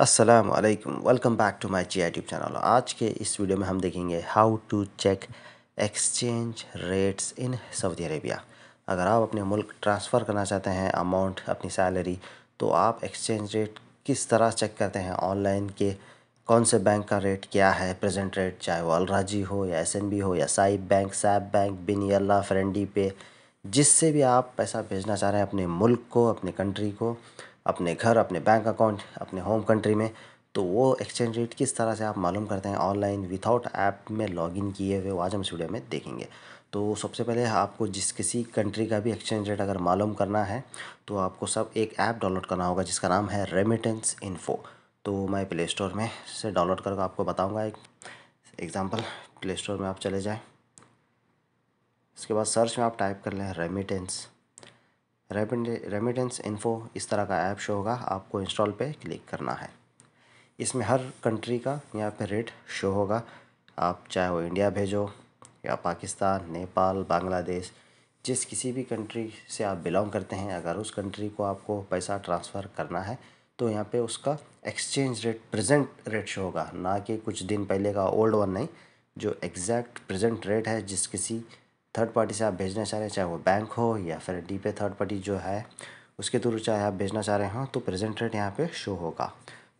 अस्सलाम welcome back to my जी YouTube channel आज के इस वीडियो में हम देखेंगे how to check exchange rates in Saudi Arabia अगर आप अपने मुल्क ट्रांसफ़र करना चाहते हैं अमाउंट अपनी सैलरी तो आप एक्सचेंज रेट किस तरह चेक करते हैं ऑनलाइन के कौन से बैंक का रेट क्या है प्रेजेंट रेट चाहे वो अलराजी हो या एस हो या साइब बैंक सैब बैंक बिन फ्रेंडी पे जिससे भी आप पैसा भेजना चाह रहे हैं अपने मुल्क को अपने कंट्री को अपने घर अपने बैंक अकाउंट अपने होम कंट्री में तो वो एक्सचेंज रेट किस तरह से आप मालूम करते हैं ऑनलाइन विदाउट ऐप में लॉगिन किए हुए वो आज हम स्टूडियो में देखेंगे तो सबसे पहले आपको जिस किसी कंट्री का भी एक्सचेंज रेट अगर मालूम करना है तो आपको सब एक ऐप डाउनलोड करना होगा जिसका नाम है रेमिटेंस इन्फो तो मैं प्ले स्टोर में से डाउनलोड करके आपको बताऊँगा एक एग्ज़ाम्पल प्ले स्टोर में आप चले जाएँ इसके बाद सर्च में आप टाइप कर लें रेमिटेंस रेमिटेंस इन्फो इस तरह का ऐप शो होगा आपको इंस्टॉल पे क्लिक करना है इसमें हर कंट्री का यहाँ पे रेट शो होगा आप चाहे वो इंडिया भेजो या पाकिस्तान नेपाल बांग्लादेश जिस किसी भी कंट्री से आप बिलोंग करते हैं अगर उस कंट्री को आपको पैसा ट्रांसफ़र करना है तो यहाँ पे उसका exchange rate present rate show होगा ना कि कुछ दिन पहले का ओल्ड वन नहीं जो एग्जैक्ट प्रेजेंट रेट है जिस किसी थर्ड पार्टी से आप भेजना चाह रहे हैं चाहे वो बैंक हो या फिर डी पे थर्ड पार्टी जो है उसके थ्रू चाहे आप भेजना चाह रहे हो तो प्रेजेंट रेट यहाँ पे शो होगा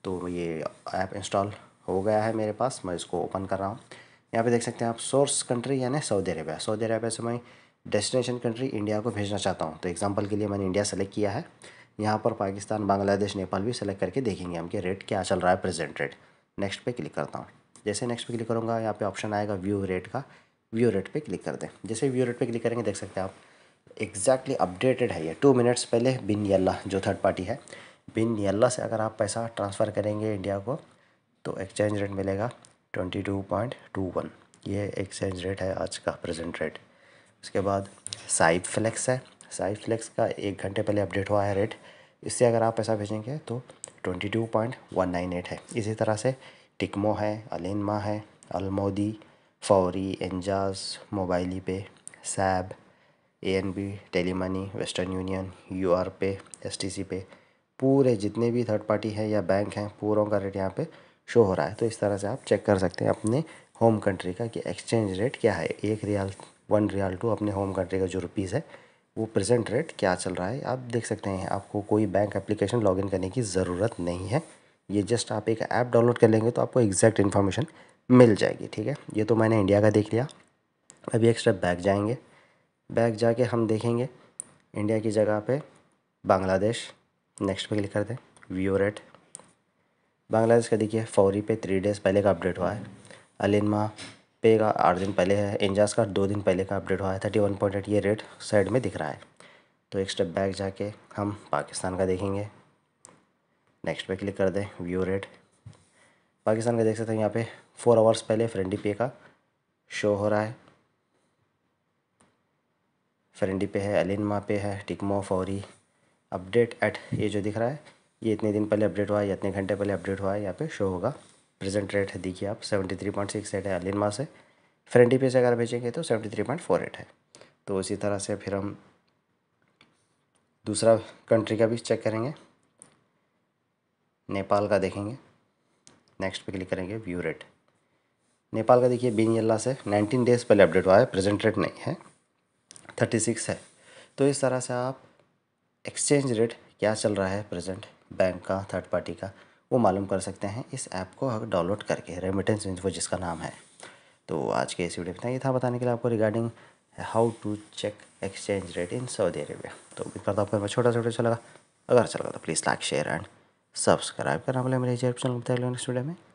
तो ये ऐप इंस्टॉल हो गया है मेरे पास मैं इसको ओपन कर रहा हूँ यहाँ पे देख सकते हैं आप सोर्स कंट्री यानी सऊदी अरेबिया सऊदी अरेबिया से मैं डेस्टिनेशन कंट्री इंडिया को भेजना चाहता हूँ तो एग्जाम्पल के लिए मैंने इंडिया सेलेक्ट किया है यहाँ पर पाकिस्तान बांग्लादेश नेपाल भी सेलेक्ट करके देखेंगे हम कि रेट क्या चल रहा है प्रेजेंट रेट नेक्स्ट पे क्लिक करता हूँ जैसे नेक्स्ट पे क्लिक करूँगा यहाँ पे ऑप्शन आएगा व्यू रेट का व्यू रेट पे क्लिक कर दें जैसे व्यू रेट पे क्लिक करेंगे देख सकते हैं आप एग्जैक्टली अपडेटेड है ये टू मिनट्स पहले बिन यल्ला जो थर्ड पार्टी है बिन यल्ला से अगर आप पैसा ट्रांसफ़र करेंगे इंडिया को तो एक्सचेंज रेट मिलेगा twenty two point two one ये एक्सचेंज रेट है आज का प्रेजेंट रेट उसके बाद साइप फ्लैक्स है साइप फ्लैक्स का एक घंटे पहले अपडेट हुआ है रेट इससे अगर आप पैसा भेजेंगे तो twenty two point one nine eight है इसी तरह से टिकमो है अलिनमा है अलमोदी फौरी Enjaz Mobily pay SAB A N B tele money Western Union U R pay S T C पे पूरे जितने भी थर्ड पार्टी हैं या बैंक हैं पूरों का रेट यहाँ पे शो हो रहा है तो इस तरह से आप चेक कर सकते हैं अपने होम कंट्री का कि एक्सचेंज रेट क्या है एक रियाल वन रियाल टू अपने होम कंट्री का जो रुपीज़ है वो प्रेजेंट रेट क्या चल रहा है आप देख सकते हैं आपको कोई बैंक एप्लीकेशन लॉगिन करने की ज़रूरत नहीं है ये जस्ट आप एक ऐप डाउनलोड कर लेंगे तो आपको एग्जैक्ट इन्फॉर्मेशन मिल जाएगी ठीक है ये तो मैंने इंडिया का देख लिया अभी एक स्टेप बैक जाएंगे बैक जाके हम देखेंगे इंडिया की जगह पे बांग्लादेश नेक्स्ट पे क्लिक कर दें व्यू रेट बांग्लादेश का देखिए फौरी पे थ्री डेज़ पहले का अपडेट हुआ है अलिनमा पे का आठ दिन पहले है इंजाज का दो दिन पहले का अपडेट हुआ है थर्टी वन पॉइंट एट ये रेट साइड में दिख रहा है तो एक स्टेप बैक जाके हम पाकिस्तान का देखेंगे नेक्स्ट पे क्लिक कर दें व्यू रेट पाकिस्तान का देख सकते हैं यहाँ पे फोर आवर्स पहले फ्रेंडी पे का शो हो रहा है फ्रेंडी पे है एलिनमा पे है टिकमो फौरी अपडेट एट ये जो दिख रहा है ये इतने दिन पहले अपडेट हुआ है या इतने घंटे पहले अपडेट हुआ है यहाँ पे शो होगा प्रेजेंट रेट है देखिए आप seventy three point six eight है एलिनमा से फ्रेंडी पे से अगर भेजेंगे तो seventy three point four eight है तो इसी तरह से फिर हम दूसरा कंट्री का भी चेक करेंगे नेपाल का देखेंगे नेक्स्ट पे क्लिक करेंगे व्यू रेट नेपाल का देखिए बीन यल्ला से 19 डेज़ पहले अपडेट हुआ है प्रेजेंट रेट नहीं है 36 है तो इस तरह से आप एक्सचेंज रेट क्या चल रहा है प्रेजेंट बैंक का थर्ड पार्टी का वो मालूम कर सकते हैं इस ऐप को अगर डाउनलोड करके रेमिटेंस इन्फो जिसका नाम है तो आज के इस वीडियो में ये था बताने के लिए आपको regarding how to check exchange rate in Saudi Arabia तो उम्मीद करता हूँ आपको छोटा सा वीडियो अच्छा अगर चला अच्छा तो please like share and subscribe करना बोले मेरे चैनल नेक्स्ट वीडियो में